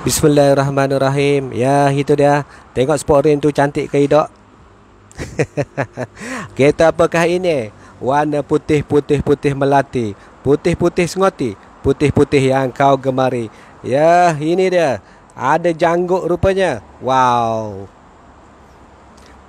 Bismillahirrahmanirrahim. Ya, itu dia. Tengok sport rim tu cantik ke tidak? Kereta apakah ini? Warna putih-putih-putih melati. Putih-putih sengoti. Putih-putih yang kau gemari. Ya, ini dia. Ada jangguk rupanya. Wow.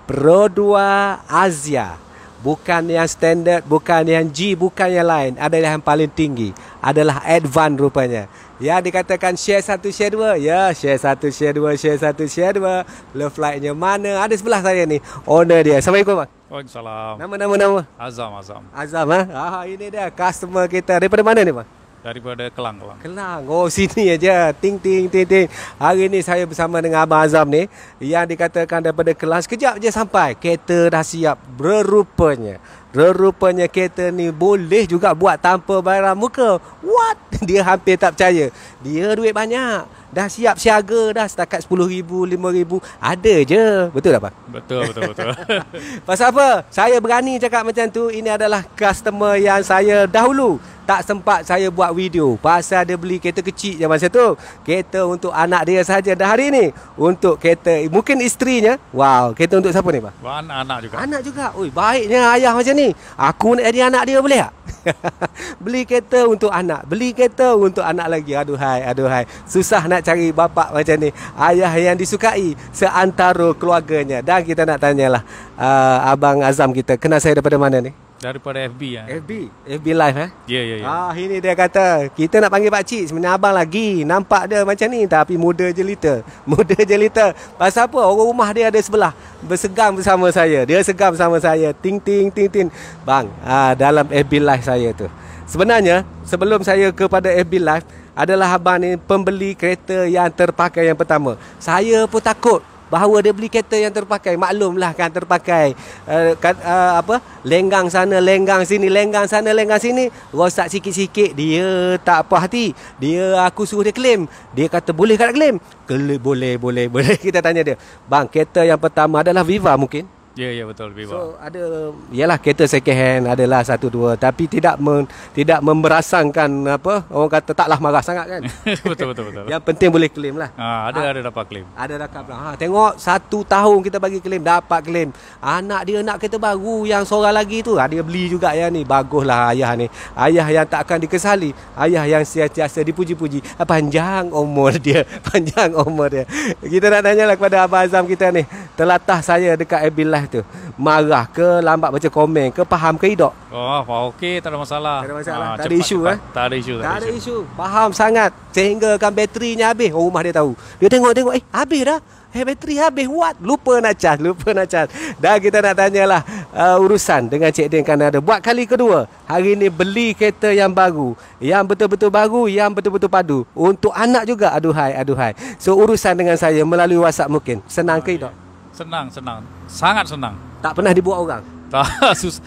Pro 2 Asia. Bukan yang standard, bukan yang G, bukan yang lain. Adalah yang paling tinggi. Adalah advance rupanya. Ya dikatakan share satu share dua. Ya share satu share dua share satu share dua. Love flightnya mana? Ada sebelah saya ni. Owner dia. Assalamualaikum. Waalaikumsalam. Nama nama nama. Azam Azam. Azam ah. Ha? Ah ini dia customer kita. Daripada mana ni, Pak? Daripada Kelang Kelang. Kelang. Oh sini aja. Ting ting ting ting. Hari ni saya bersama dengan Abang Azam ni yang dikatakan daripada Kelang sekejap je sampai. Kereta dah siap berupanya. Rerupanya kereta ni boleh juga buat tanpa bayaran muka. What? dia hampir tak percaya. Dia duit banyak. Dah siap siaga dah setakat 10,000, 5,000. Ada je. Betul tak, Pak? Betul, betul, betul. Pasal apa? Saya berani cakap macam tu. Ini adalah customer yang saya dahulu tak sempat saya buat video pasal dia beli kereta kecil zaman masa tu kereta untuk anak dia saja dah hari ni untuk kereta mungkin isterinya wow kereta untuk siapa ni pak anak anak juga anak juga oi baiknya ayah macam ni aku nak jadi anak dia boleh tak beli kereta untuk anak beli kereta untuk anak lagi aduhai aduhai susah nak cari bapa macam ni ayah yang disukai seantara keluarganya dan kita nak tanyalah uh, abang Azam kita kenal saya daripada mana ni daripada FB ya. FB, FB live eh. Ya yeah, ya yeah, ya. Yeah. Ah ini dia kata, kita nak panggil pak cik sebenarnya abang lagi. Nampak dia macam ni tapi muda je liter. Muda je liter. Pasal apa? Orang rumah dia ada sebelah bersegam bersama saya. Dia segam sama saya. Ting ting ting ting. Bang, ah dalam FB live saya tu. Sebenarnya sebelum saya kepada FB live adalah abang ni pembeli kereta yang terpakai yang pertama. Saya pun takut bahawa dia beli kereta yang terpakai maklumlah kan terpakai uh, kan, uh, apa lenggang sana lenggang sini lenggang sana lenggang sini rosak sikit-sikit dia tak apa hati dia aku suruh dia claim dia kata boleh kan claim boleh boleh boleh boleh kita tanya dia bang kereta yang pertama adalah Viva mungkin Ya, yeah, yeah, betul lebih bawah. So ada ialah kereta second hand adalah satu dua tapi tidak mem, tidak memberasangkan apa orang kata taklah marah sangat kan. betul betul betul. Yang penting boleh claim lah. Ha, ada ha, ada dapat claim. Ada dapat ha. ha tengok satu tahun kita bagi claim dapat claim. Anak dia nak kereta baru yang seorang lagi tu ha, dia beli juga yang ni. Baguslah ayah ni. Ayah yang takkan dikesali. Ayah yang sentiasa dipuji-puji. Panjang umur dia. Panjang umur dia. Kita nak tanyalah kepada Abah Azam kita ni telatah saya dekat FB live tu marah ke lambat baca komen ke faham ke tidak oh okey tak ada masalah tak ada masalah ha, tak, ada isu, cepat. Eh? tak ada isu tak, ada isu. isu faham sangat sehingga kan baterinya habis oh, rumah dia tahu dia tengok tengok eh habis dah Eh hey, bateri habis what? Lupa nak cas, lupa nak cas. Dah kita nak tanyalah uh, urusan dengan Cik Din kan buat kali kedua. Hari ini beli kereta yang baru, yang betul-betul baru, yang betul-betul padu untuk anak juga. Aduhai, aduhai. So urusan dengan saya melalui WhatsApp mungkin. Senang ke tidak? Ah, ya. Senang, senang. Sangat senang. Tak pernah dibuat orang. Tak sus.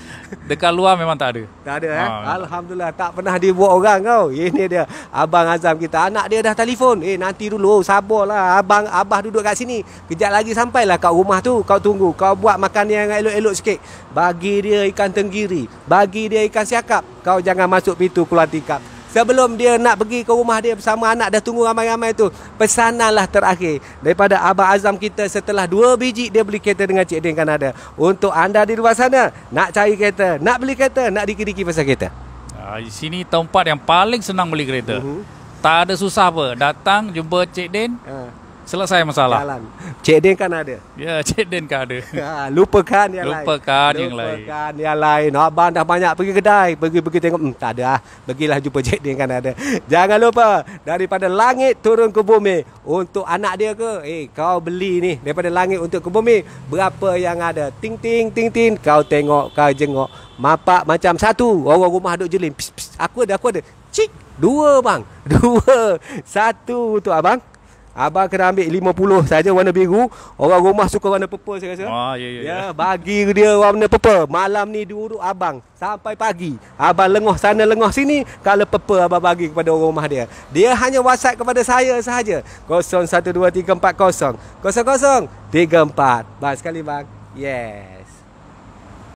Dekat luar memang tak ada. Tak ada eh. Ha, Alhamdulillah tak pernah dibuat orang kau. Ini dia abang Azam kita. Anak dia dah telefon. Eh nanti dulu oh, sabarlah. Abang abah duduk kat sini. Kejap lagi sampailah kat rumah tu. Kau tunggu. Kau buat makan yang elok-elok sikit. Bagi dia ikan tenggiri. Bagi dia ikan siakap. Kau jangan masuk pintu keluar tingkap sebelum dia nak pergi ke rumah dia bersama anak dah tunggu ramai-ramai tu pesanalah terakhir daripada Abah Azam kita setelah dua biji dia beli kereta dengan Cik Din Kanada untuk anda di luar sana nak cari kereta nak beli kereta nak diki-diki pasal kereta uh, di sini tempat yang paling senang beli kereta uh-huh. tak ada susah apa datang jumpa Cik Din uh selesai masalah. Jalan. Cik Din kan ada. Ya, Cik Din kan ada. Ha, lupakan yang lupakan lain. Lupakan yang lain. Lupakan yang lain. Abang dah banyak pergi kedai. Pergi-pergi tengok. Hmm, tak ada lah. Pergilah jumpa Cik Din kan ada. Jangan lupa. Daripada langit turun ke bumi. Untuk anak dia ke? Eh, kau beli ni. Daripada langit untuk ke bumi. Berapa yang ada? Ting, ting, ting, ting. Kau tengok, kau jengok. Mapak macam satu. Orang rumah duduk jelim. Aku ada, aku ada. Cik. Dua bang. Dua. Satu untuk abang. Abang kena ambil 50 saja warna biru. Orang rumah suka warna purple saya rasa. Ah, ya, ya, ya. ya, bagi dia warna purple. Malam ni duduk abang sampai pagi. Abang lengoh sana lengoh sini kalau purple abang bagi kepada orang rumah dia. Dia hanya WhatsApp kepada saya sahaja. 012340. 00 34. Baik sekali bang. Yes.